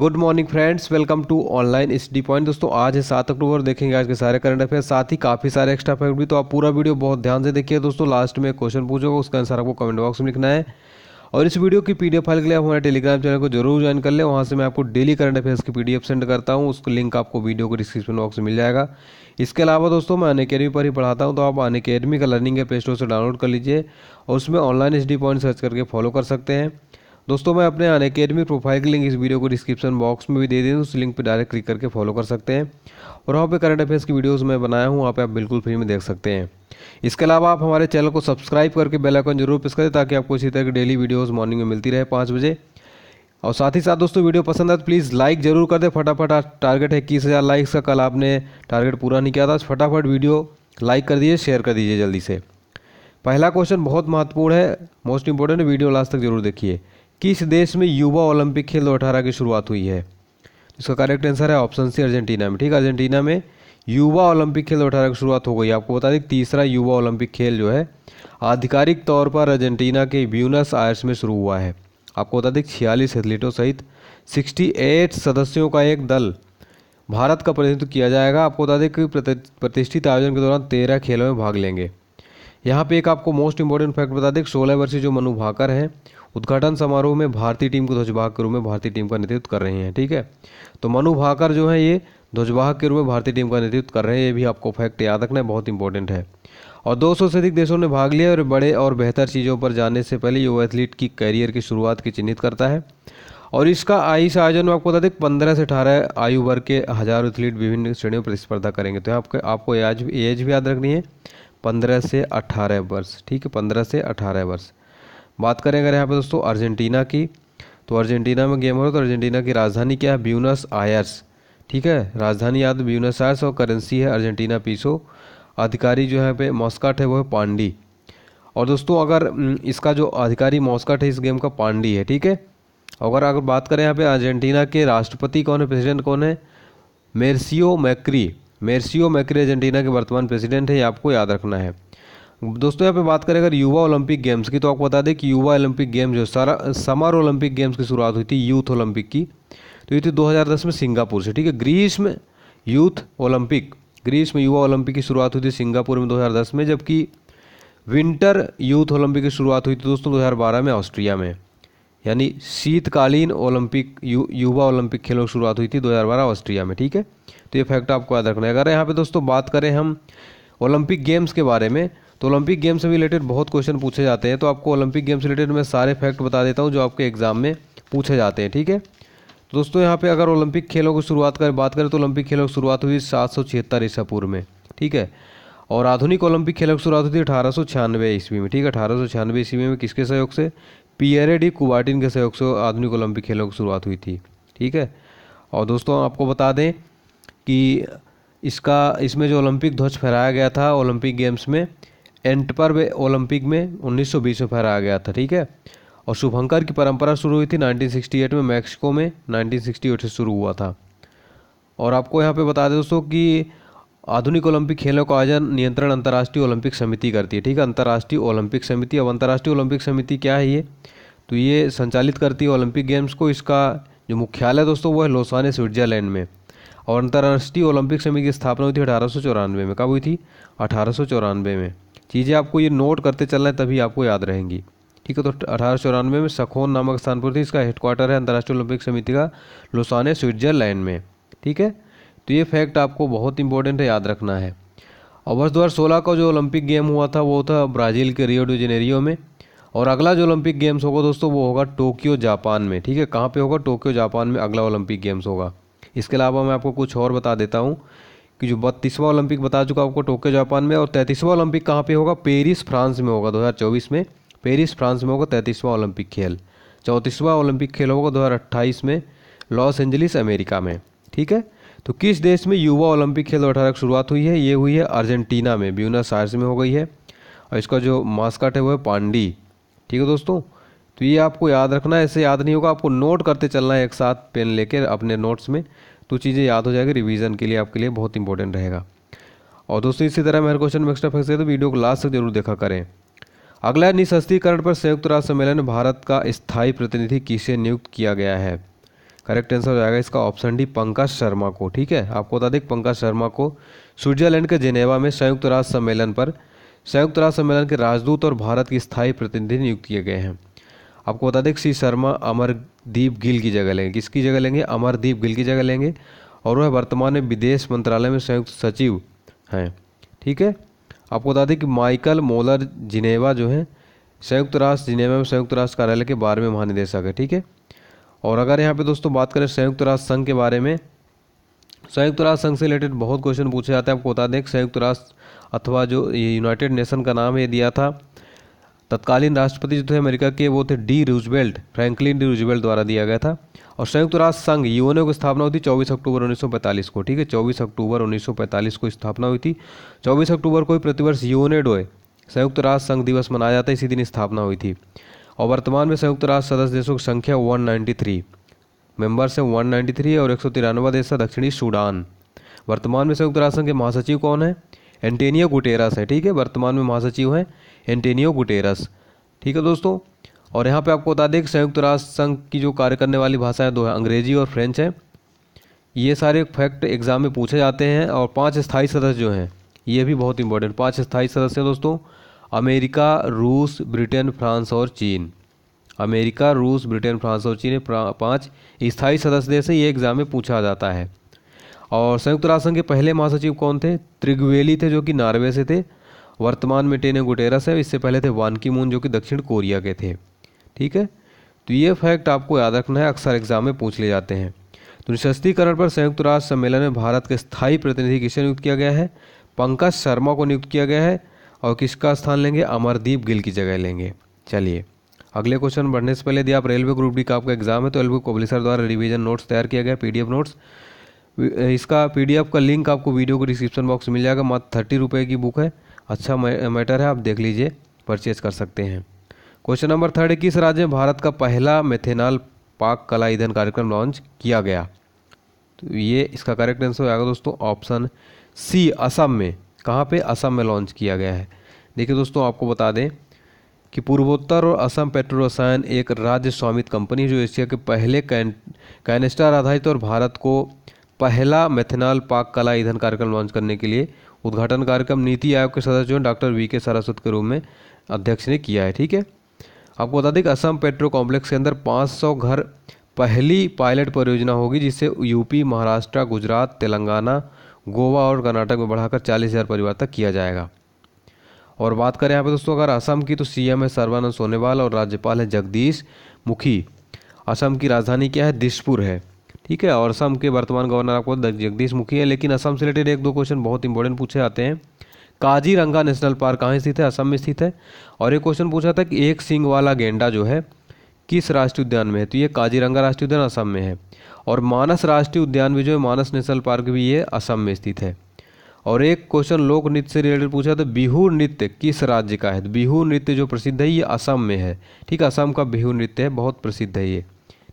good morning friends welcome to online D point दोस्तों आज है सात अक्टूबर देखेंगे आज के सारे करंट अफेयर साथ ही काफ़ी सारे एक्स्ट्रा फैक्ट भी तो आप पूरा वीडियो बहुत ध्यान से देखिए दोस्तों लास्ट में क्वेश्चन पूछोगे उसका आंसर आपको कमेंट बॉक्स में लिखना है और इस वीडियो की पीडीएफ फाइल के लिए आप हमारे टेलीग्राम चैनल को जरूर ज्वाइन कर लें वहाँ से मैं आपको डेली करंट अफेयर्स की पीडीएफ सेंड करता हूँ उसका लिंक आपको वीडियो को डिस्क्रिप्शन बॉक्स में मिल जाएगा इसके अलावा दोस्तों मैं अनकेडमी पर ही पढ़ाता हूँ तो आप अनकेडमी का लर्निंग है प्ले स्टोर से डाउनलोड कर लीजिए और उसमें ऑनलाइन एच पॉइंट सर्च करके फॉलो कर सकते हैं दोस्तों मैं अपने अन अकेडमी प्रोफाइल की लिंक इस वीडियो को डिस्क्रिप्शन बॉक्स में भी दे दें उस लिंक पर डायरेक्ट क्लिक करके फॉलो कर सकते हैं और वहाँ पे करंट अफेयर्स की वीडियोस मैं बनाया हूँ वहाँ पे आप बिल्कुल फ्री में देख सकते हैं इसके अलावा आप हमारे चैनल को सब्सक्राइब करके बेल आइकन जरूर प्रेस करें ताकि आपको इसी तरह की डेली वीडियोस मॉर्निंग में मिलती रहे पाँच बजे और साथ ही साथ दोस्तों वीडियो पसंद आए तो प्लीज़ लाइक जरूर कर दे फटाफट टारगेट है इक्कीस हज़ार लाइक्स का कल आपने टारगेट पूरा नहीं किया था तो फटाफट वीडियो लाइक कर दीजिए शेयर कर दीजिए जल्दी से पहला क्वेश्चन बहुत महत्वपूर्ण है मोस्ट इंपॉर्टेंट वीडियो लास्ट तक जरूर देखिए किस देश में युवा ओलंपिक खेल दो अठारह की शुरुआत हुई है इसका करेक्ट आंसर है ऑप्शन सी अर्जेंटीना में ठीक है अर्जेंटीना में युवा ओलंपिक खेल दो अठारह की शुरुआत हो गई आपको बता दें तीसरा युवा ओलंपिक खेल जो है आधिकारिक तौर पर अर्जेंटीना के ब्यूनस आयर्स में शुरू हुआ है आपको बता दें छियालीस एथलीटों सहित सिक्सटी सदस्यों का एक दल भारत का प्रतिनिधित्व किया जाएगा आपको बता दें कि प्रतिष्ठित आयोजन के दौरान तेरह खेलों में भाग लेंगे यहाँ पे एक आपको मोस्ट इंपॉर्टेंट फैक्ट बता दें सोलह वर्षीय जो मनु भाकर हैं उद्घाटन समारोह में भारतीय टीम को ध्वजवाहक के रूप में भारतीय टीम का नेतृत्व कर रहे हैं ठीक है तो मनु भाकर जो है ये ध्वजवाहक के रूप में भारतीय टीम का नेतृत्व कर रहे हैं ये भी आपको फैक्ट याद रखना है बहुत इंपॉर्टेंट है और 200 से अधिक देशों ने भाग लिया और बड़े और बेहतर चीज़ों पर जाने से पहले युवा एथलीट की करियर की शुरुआत की चिन्हित करता है और इसका से आयोजन में आपको बता दें पंद्रह से अठारह आयु वर्ग के हजारों एथलीट विभिन्न श्रेणियों में प्रतिस्पर्धा करेंगे तो आपके आपको एज एज भी याद रखनी है पंद्रह से अठारह वर्ष ठीक है पंद्रह से अठारह वर्ष बात करें अगर यहाँ पर दोस्तों अर्जेंटीना की तो अर्जेंटीना में गेम हो रहा है तो अर्जेंटीना की राजधानी क्या है ब्यूनस आयर्स ठीक है राजधानी याद ब्यूनस आयर्स और करेंसी है अर्जेंटीना पीसो अधिकारी जो है पे मॉस्काट है वो है पांडी और दोस्तों अगर इसका जो अधिकारी मॉस्काट है इस गेम का पांडी है ठीक है अगर अगर बात करें यहाँ पे अर्जेंटीना के राष्ट्रपति कौन है प्रेसिडेंट कौन है मेरसियो मैक्री मेरसियो मैक्री अर्जेंटीना के वर्तमान प्रेसिडेंट है ये आपको याद रखना है दोस्तों यहाँ पे बात करें अगर युवा ओलंपिक गेम्स की तो आपको बता दें कि युवा ओलंपिक गेम्स जो सारा समर ओलंपिक गेम्स की शुरुआत हुई थी यूथ ओलंपिक की तो ये थी 2010 में सिंगापुर से ठीक है ग्रीस में यूथ ओलंपिक ग्रीस में युवा ओलंपिक की शुरुआत हुई थी सिंगापुर में 2010 में जबकि विंटर यूथ ओलंपिक की शुरुआत हुई थी दोस्तों 2012 में ऑस्ट्रिया में यानी शीतकालीन ओलंपिक यु, युवा ओलंपिक खेलों की शुरुआत हुई थी 2012 ऑस्ट्रिया में ठीक है तो ये फैक्ट आपको याद रखना है अगर यहाँ पे दोस्तों बात करें हम ओलंपिक गेम्स के बारे में तो ओलंपिक गेम्स से रिलेटेड बहुत क्वेश्चन पूछे जाते हैं तो आपको ओलंपिक गेम्स से रिलेटेड मैं सारे फैक्ट बता देता हूँ जो आपके एग्ज़ाम में पूछे जाते हैं ठीक है तो दोस्तों यहाँ पे अगर ओलंपिक खेलों की शुरुआत कर बात करें तो ओलंपिक खेलों की शुरुआत हुई सात सौ छिहत्तर ईसा पूर्व में ठीक है और आधुनिक ओलंपिक खेलों की शुरुआत हुई थी अठारह सौ छियानवे ईस्वी में ठीक है अठारह सौ छियानवे ईस्वी में किसके सहयोग से पियरे डी कुबाटिन के सहयोग से आधुनिक ओलंपिक खेलों की शुरुआत हुई थी ठीक है और दोस्तों आपको बता दें कि इसका इसमें जो ओलंपिक ध्वज फहराया गया था ओलंपिक गेम्स में एंटपर ओलंपिक में 1920 में फहराया गया था ठीक है और शुभंकर की परंपरा शुरू हुई थी 1968 में मैक्सिको में 1968 से शुरू हुआ था और आपको यहाँ पे बता दें दोस्तों कि आधुनिक ओलंपिक खेलों का आयोजन नियंत्रण अंतर्राष्ट्रीय ओलंपिक समिति करती है ठीक है अंतर्राष्ट्रीय ओलंपिक समिति अब अंतर्राष्ट्रीय ओलंपिक समिति क्या है ये तो ये संचालित करती है ओलंपिक गेम्स को इसका जो मुख्यालय दोस्तों वो है लोसाने स्विट्जरलैंड में और अंतर्राष्ट्रीय ओलंपिक समिति की स्थापना हुई थी अठारह में कब हुई थी अठारह में चीज़ें आपको ये नोट करते चलना है तभी आपको याद रहेंगी ठीक है तो अठारह में सखोन नामक स्थान पर थी इसका हेडक्वार्टर है अंतर्राष्ट्रीय ओलंपिक समिति का लोसाने स्विट्जरलैंड में ठीक है तो ये फैक्ट आपको बहुत इंपॉर्टेंट है याद रखना है और वर्ष दो हज़ार का जो ओलंपिक गेम हुआ था वो था ब्राज़ील के रियो डी जेनेरियो में और अगला जो ओलंपिक गेम्स होगा दोस्तों वो होगा टोक्यो जापान में ठीक है कहाँ पे होगा टोक्यो जापान में अगला ओलंपिक गेम्स होगा इसके अलावा मैं आपको कुछ और बता देता हूँ कि जो बत्तीसवा ओलंपिक बता चुका आपको टोक्यो जापान में और तैंतीसवा ओलंपिक कहाँ पे होगा पेरिस फ्रांस में होगा 2024 में पेरिस फ्रांस में होगा तैंतीसवा ओलंपिक खेल चौंतीसवा ओलंपिक खेल होगा दो में लॉस एंजलिस अमेरिका में ठीक है तो किस देश में युवा ओलंपिक खेल अठारह की शुरुआत हुई है ये हुई है अर्जेंटीना में ब्यूनस आयर्स में हो गई है और इसका जो मास्काट है वो है पांडी ठीक है दोस्तों तो ये आपको याद रखना है ऐसे याद नहीं होगा आपको नोट करते चलना है एक साथ पेन लेकर अपने नोट्स में तो चीज़ें याद हो जाएगी रिवीजन के लिए आपके लिए बहुत इंपॉर्टेंट रहेगा और दोस्तों इसी तरह मेरे क्वेश्चन में एक्स्ट्रा फैक्स तो वीडियो को लास्ट तक जरूर देखा करें अगला है निशस्त्रीकरण पर संयुक्त राष्ट्र सम्मेलन भारत का स्थायी प्रतिनिधि किसे नियुक्त किया गया है करेक्ट आंसर हो जाएगा इसका ऑप्शन डी पंकज शर्मा को ठीक है आपको बता दें पंकज शर्मा को स्विट्जरलैंड के जेनेवा में संयुक्त राष्ट्र सम्मेलन पर संयुक्त राष्ट्र सम्मेलन के राजदूत और भारत के स्थायी प्रतिनिधि नियुक्त किए गए हैं आपको बता दें श्री शर्मा अमरदीप गिल की जगह लेंगे किसकी जगह लेंगे अमरदीप गिल की जगह लेंगे और वह वर्तमान में विदेश मंत्रालय में संयुक्त सचिव हैं ठीक है आपको बता दें कि माइकल मोलर जिनेवा जो हैं संयुक्त राष्ट्र जिनेवा में संयुक्त राष्ट्र कार्यालय के बारे में महानिदेशक है ठीक है और अगर यहाँ पे दोस्तों बात करें संयुक्त राष्ट्र संघ के बारे में संयुक्त राष्ट्र संघ से रिलेटेड बहुत क्वेश्चन पूछे जाते हैं आपको बता दें संयुक्त राष्ट्र अथवा जो यूनाइटेड नेशन का नाम ये दिया था तत्कालीन राष्ट्रपति जो थे अमेरिका के वो थे D Roosevelt Franklin D Roosevelt द्वारा दिया गया था और संयुक्त राष्ट्र संघ यूएनओ की स्थापना हुई थी 24 अक्टूबर 1945 को ठीक है 24 अक्टूबर 1945 को स्थापना हुई थी 24 अक्टूबर को ही प्रतिवर्ष यूएनएडोए संयुक्त राष्ट्र संघ दिवस मनाया जाता है इसी दिन स्थापना हुई थी और वर्तमान में संयुक्त राष्ट्र सदस्य देशों की संख्या है मेंबर्स नाइन्टी थ्री और एक देश है दक्षिणी सूडान वर्तमान में संयुक्त राष्ट्र संघ के महासचिव कौन है एंटेनियो गुटेरस है ठीक है वर्तमान में महासचिव हैं एंटेनियो गुटेरस ठीक है दोस्तों और यहाँ पे आपको बता दें कि संयुक्त राष्ट्र संघ की जो कार्य करने वाली भाषाएं दो हैं अंग्रेजी और फ्रेंच हैं ये सारे फैक्ट एग्जाम में पूछे जाते हैं और पांच स्थायी सदस्य जो हैं ये भी बहुत इंपॉर्टेंट पांच स्थायी सदस्य हैं दोस्तों अमेरिका रूस ब्रिटेन फ्रांस और चीन अमेरिका रूस ब्रिटेन फ्रांस और चीन पाँच स्थायी सदस्य देश ये एग्जाम में पूछा जाता है और संयुक्त राष्ट्र संघ के पहले महासचिव कौन थे त्रिगवेली थे जो कि नॉर्वे से थे वर्तमान में टेने गुटेरस है इससे पहले थे वानकी मून जो कि दक्षिण कोरिया के थे ठीक है तो ये फैक्ट आपको याद रखना है अक्सर एग्जाम में पूछ ले जाते हैं तो निशस्त्रीकरण पर संयुक्त राष्ट्र सम्मेलन में भारत के स्थायी प्रतिनिधि किसे नियुक्त किया गया है पंकज शर्मा को नियुक्त किया गया है और किसका स्थान लेंगे अमरदीप गिल की जगह लेंगे चलिए अगले क्वेश्चन बढ़ने से पहले यदि आप रेलवे ग्रुप डी का आपका एग्जाम है तो रेलवे पब्लिशर द्वारा रिवीजन नोट्स तैयार किया गया पीडीएफ नोट्स इसका पीडीएफ का लिंक आपको वीडियो को डिस्क्रिप्शन बॉक्स में मिल जाएगा मात्र थर्टी रुपये की बुक है अच्छा मैटर है आप देख लीजिए परचेज कर सकते हैं क्वेश्चन नंबर थर्ड है किस राज्य में भारत का पहला मेथेनॉल पाक कला ईंधन कार्यक्रम लॉन्च किया गया तो ये इसका करेक्ट आंसर हो जाएगा दोस्तों ऑप्शन सी असम में कहाँ पे असम में लॉन्च किया गया है देखिए दोस्तों आपको बता दें कि पूर्वोत्तर और असम रसायन एक राज्य स्वामित कंपनी जो एशिया के पहले कैन कैनेस्टर आधारित और भारत को पहला मेथेनॉल पाक कला ईंधन कार्यक्रम लॉन्च करने के लिए उद्घाटन कार्यक्रम नीति आयोग के सदस्य डॉक्टर वी के सारस्वत के रूप में अध्यक्ष ने किया है ठीक है आपको बता दें कि असम पेट्रो कॉम्प्लेक्स के अंदर 500 घर पहली पायलट परियोजना होगी जिससे यूपी महाराष्ट्र गुजरात तेलंगाना गोवा और कर्नाटक में बढ़ाकर चालीस हज़ार परिवार तक किया जाएगा और बात करें यहाँ पे दोस्तों अगर असम की तो सीएम है सर्वानंद सोनेवाल और राज्यपाल है जगदीश मुखी असम की राजधानी क्या है दिसपुर है ठीक है और असम के वर्तमान गवर्नर आपको जगदीश मुखी है लेकिन असम से रिलेटेड एक दो क्वेश्चन बहुत इंपॉर्टेंट पूछे आते हैं काजीरंगा नेशनल पार्क कहाँ स्थित है असम में स्थित है और एक क्वेश्चन पूछा था कि एक सिंह वाला गेंडा जो है किस राष्ट्रीय उद्यान में है तो ये काजीरंगा राष्ट्रीय उद्यान असम में है और मानस राष्ट्रीय उद्यान भी जो है मानस नेशनल पार्क भी ये असम में स्थित है और एक क्वेश्चन लोक नृत्य से रिलेटेड पूछा था बिहू नृत्य किस राज्य का है तो बिहू नृत्य जो प्रसिद्ध है ये असम में है ठीक है असम का बिहू नृत्य है बहुत प्रसिद्ध है ये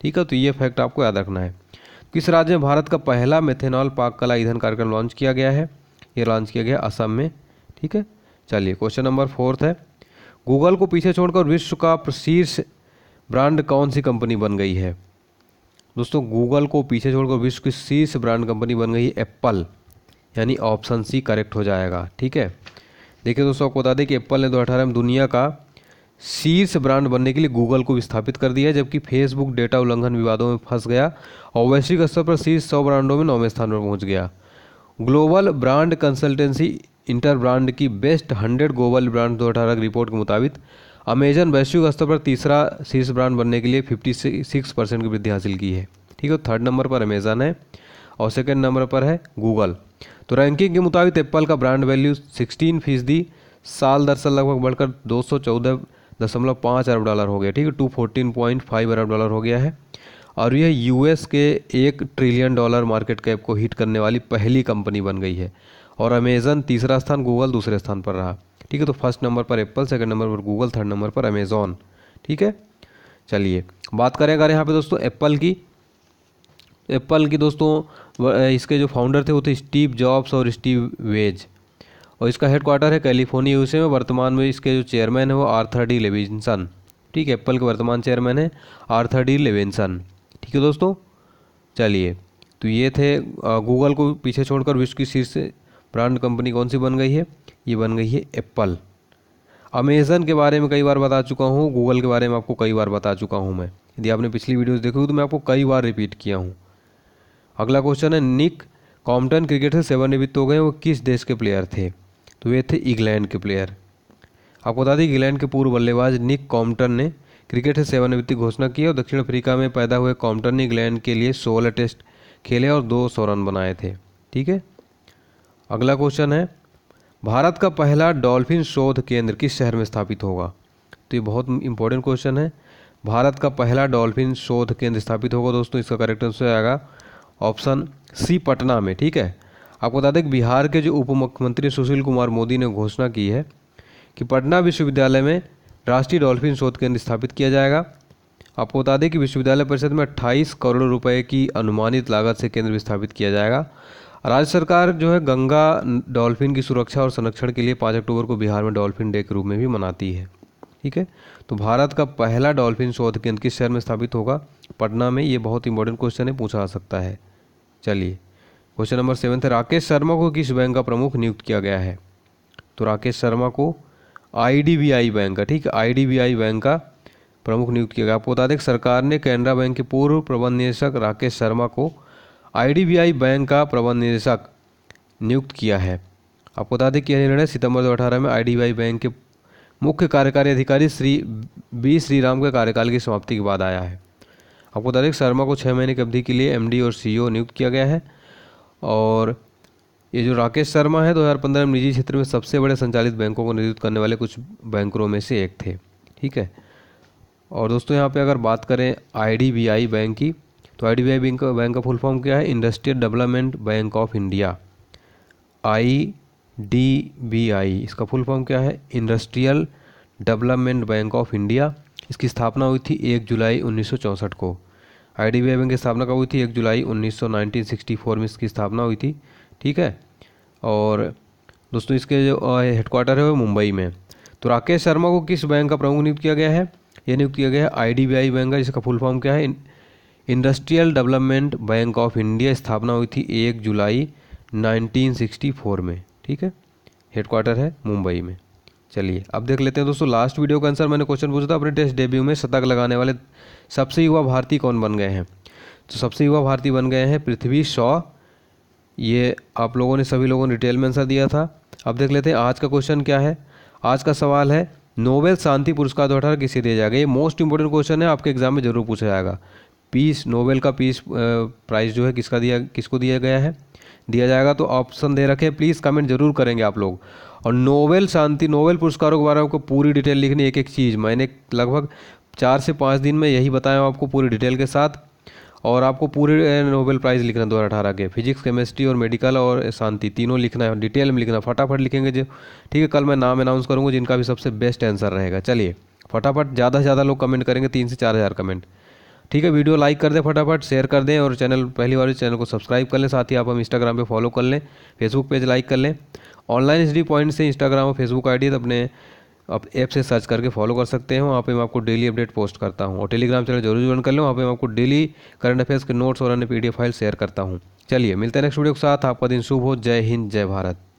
ठीक है तो ये फैक्ट आपको याद रखना है किस राज्य में भारत का पहला मेथेनॉल पाक कला ईंधन कार्यक्रम लॉन्च किया गया है ये लॉन्च किया गया असम में ठीक है चलिए क्वेश्चन नंबर फोर्थ है गूगल को पीछे छोड़कर विश्व का शीर्ष ब्रांड कौन सी कंपनी बन गई है दोस्तों गूगल को पीछे छोड़कर विश्व की शीर्ष ब्रांड कंपनी बन गई है एप्पल यानी ऑप्शन सी करेक्ट हो जाएगा ठीक है देखिए दोस्तों आपको बता दें कि एप्पल ने दो में दुनिया का शीर्ष ब्रांड बनने के लिए गूगल को विस्थापित कर दिया जबकि फेसबुक डेटा उल्लंघन विवादों में फंस गया और वैश्विक स्तर पर शीर्ष सौ ब्रांडों में नौवें स्थान पर पहुंच गया global brand consultancy Interbrand की बेस्ट हंड्रेड ग्लोबल ब्रांड दो की रिपोर्ट के मुताबिक अमेजन वैश्विक स्तर पर तीसरा शीर्ष ब्रांड बनने के लिए फिफ्टी सिक्स परसेंट की वृद्धि हासिल की है ठीक है थर्ड नंबर पर अमेजन है और सेकेंड नंबर पर है गूगल तो रैंकिंग के मुताबिक एप्पल का ब्रांड वैल्यू सिक्सटीन फीसदी साल दर साल लगभग बढ़कर दो सौ चौदह दशमलव पाँच अरब डॉलर हो गया ठीक है टू फोर्टीन पॉइंट फाइव अरब डॉलर हो गया है और यह यूएस के एक ट्रिलियन डॉलर मार्केट कैप को हिट करने वाली पहली कंपनी बन गई है और अमेज़न तीसरा स्थान गूगल दूसरे स्थान पर रहा ठीक है तो फर्स्ट नंबर पर एप्पल सेकंड नंबर पर गूगल थर्ड नंबर पर अमेज़ॉन ठीक है चलिए बात करें अगर यहाँ पे दोस्तों एप्पल की एप्पल की दोस्तों इसके जो फाउंडर थे वो थे स्टीव जॉब्स और स्टीव वेज और इसका हेडक्वार्टर है कैलिफोर्निया यूसे में वर्तमान में इसके जो चेयरमैन है वो आर्थर डी लेविंसन ठीक है एप्पल के वर्तमान चेयरमैन है आर्थर डी लेविंसन ठीक है दोस्तों चलिए तो ये थे गूगल को पीछे छोड़कर विश्व की शीर्ष ब्रांड कंपनी कौन सी बन गई है ये बन गई है एप्पल अमेज़न के बारे में कई बार बता चुका हूँ गूगल के बारे में आपको कई बार बता चुका हूँ मैं यदि आपने पिछली वीडियोस देखी हुई तो मैं आपको कई बार रिपीट किया हूँ अगला क्वेश्चन है निक कॉम्पटन क्रिकेट से सेवन निवृत्त हो गए वो किस देश के प्लेयर थे तो वे थे इंग्लैंड के प्लेयर आपको बता दें इंग्लैंड के पूर्व बल्लेबाज निक कॉम्पटन ने क्रिकेट से सेवानिवृत्ति घोषणा की और दक्षिण अफ्रीका में पैदा हुए कॉम्पटन ने इंग्लैंड के लिए सोलह टेस्ट खेले और दो सौ रन बनाए थे ठीक है अगला क्वेश्चन है भारत का पहला डॉल्फिन शोध केंद्र किस शहर में स्थापित होगा तो ये बहुत इंपॉर्टेंट क्वेश्चन है भारत का पहला डॉल्फिन शोध केंद्र स्थापित होगा दोस्तों इसका करेक्ट आंसर आएगा ऑप्शन सी पटना में ठीक है आपको बता दें कि बिहार के जो उप मुख्यमंत्री सुशील कुमार मोदी ने घोषणा की है कि पटना विश्वविद्यालय में राष्ट्रीय डॉल्फिन शोध केंद्र स्थापित किया जाएगा आपको बता दें कि विश्वविद्यालय परिषद में 28 करोड़ रुपए की अनुमानित लागत से केंद्र स्थापित किया जाएगा राज्य सरकार जो है गंगा डॉल्फिन की सुरक्षा और संरक्षण के लिए पाँच अक्टूबर को बिहार में डॉल्फिन डे के रूप में भी मनाती है ठीक है तो भारत का पहला डॉल्फिन शोध केंद्र किस शहर में स्थापित होगा पटना में ये बहुत इंपॉर्टेंट क्वेश्चन है पूछा जा सकता है चलिए क्वेश्चन नंबर सेवन है राकेश शर्मा को किस बैंक का प्रमुख नियुक्त किया गया है तो राकेश शर्मा को आईडीबीआई बैंक का ठीक आईडीबीआई बैंक का प्रमुख नियुक्त किया गया आपको बता दें सरकार ने कैनरा बैंक के पूर्व प्रबंध निदेशक राकेश शर्मा को आईडीबीआई बैंक का प्रबंध निदेशक नियुक्त किया है आपको बता दें कि यह निर्णय सितंबर दो में आई बैंक के मुख्य कार्यकारी अधिकारी श्री बी श्रीराम के कार्यकाल की समाप्ति के बाद आया है आपको बता दें शर्मा को छः महीने की अवधि के लिए एमडी और सीईओ नियुक्त किया गया है और ये जो राकेश शर्मा है 2015 में निजी क्षेत्र में सबसे बड़े संचालित बैंकों को नेतृत्व करने वाले कुछ बैंकरों में से एक थे ठीक है और दोस्तों यहाँ पे अगर बात करें आई बैंक की तो आई बैंक का बैंक का फुल फॉर्म क्या है Industrial Development Bank of India I D B I इसका फुल फॉर्म क्या है Industrial Development Bank of India इसकी स्थापना हुई थी एक जुलाई उन्नीस को आईडीबीआई बैंक की स्थापना कब हुई थी एक जुलाई उन्नीस में इसकी स्थापना हुई थी ठीक है और दोस्तों इसके जो हेडक्वार्टर है वो मुंबई में तो राकेश शर्मा को किस बैंक का प्रमुख नियुक्त किया गया है यह नियुक्त किया गया है आईडीबीआई बैंक का जिसका फुल फॉर्म क्या है Industrial Development Bank of India स्थापना हुई थी एक जुलाई 1964 में ठीक है हेडक्वार्टर है मुंबई में चलिए अब देख लेते हैं दोस्तों लास्ट वीडियो का आंसर मैंने क्वेश्चन पूछा था अपने टेस्ट डेब्यू में शतक लगाने वाले सबसे युवा भारतीय कौन बन गए हैं तो सबसे युवा भारतीय बन गए हैं पृथ्वी शॉ ये आप लोगों ने सभी लोगों ने डिटेल में आंसर दिया था अब देख लेते हैं आज का क्वेश्चन क्या है आज का सवाल है नोबेल शांति पुरस्कार दो किसे दिया जाएगा ये मोस्ट इंपॉर्टेंट क्वेश्चन है आपके एग्जाम में जरूर पूछा जाएगा पीस नोबेल का पीस प्राइज़ जो है किसका दिया किसको दिया गया है दिया जाएगा तो ऑप्शन दे रखे प्लीज़ कमेंट जरूर करेंगे आप लोग और नोबेल शांति नोबेल पुरस्कारों के बारे में आपको पूरी डिटेल लिखनी एक एक चीज़ मैंने लगभग चार से पाँच दिन में यही बताया हूँ आपको पूरी डिटेल के साथ और आपको पूरे नोबेल प्राइज़ लिखना दो हज़ार अठारह के फिजिक्स केमिस्ट्री और मेडिकल और शांति तीनों लिखना है डिटेल में लिखना फटाफट लिखेंगे जो ठीक है कल मैं नाम अनाउंस करूँगा जिनका भी सबसे बेस्ट आंसर रहेगा चलिए फटाफट ज़्यादा से ज़्यादा लोग कमेंट करेंगे तीन से चार हज़ार कमेंट ठीक है वीडियो लाइक कर दें फटाफट शेयर कर दें और चैनल पहली बार चैनल को सब्सक्राइब कर लें साथ ही आप हम इंस्टाग्राम पे फॉलो कर लें फेसबुक पेज लाइक कर लें ऑनलाइन हिस्ट्री पॉइंट से इंस्टाग्राम और फेसबुक आई डी अपने आप ऐप से सर्च करके फॉलो कर सकते हैं वहाँ पे मैं आपको डेली अपडेट पोस्ट करता हूँ और टेलीग्राम चैनल जरूर ज्वाइन कर लें वहाँ पे मैं आपको डेली करंट अफेयर्स के नोट्स और अन्य पीडीएफ फाइल शेयर करता हूँ चलिए मिलते हैं नेक्स्ट वीडियो के साथ आपका दिन शुभ हो जय हिंद जय भारत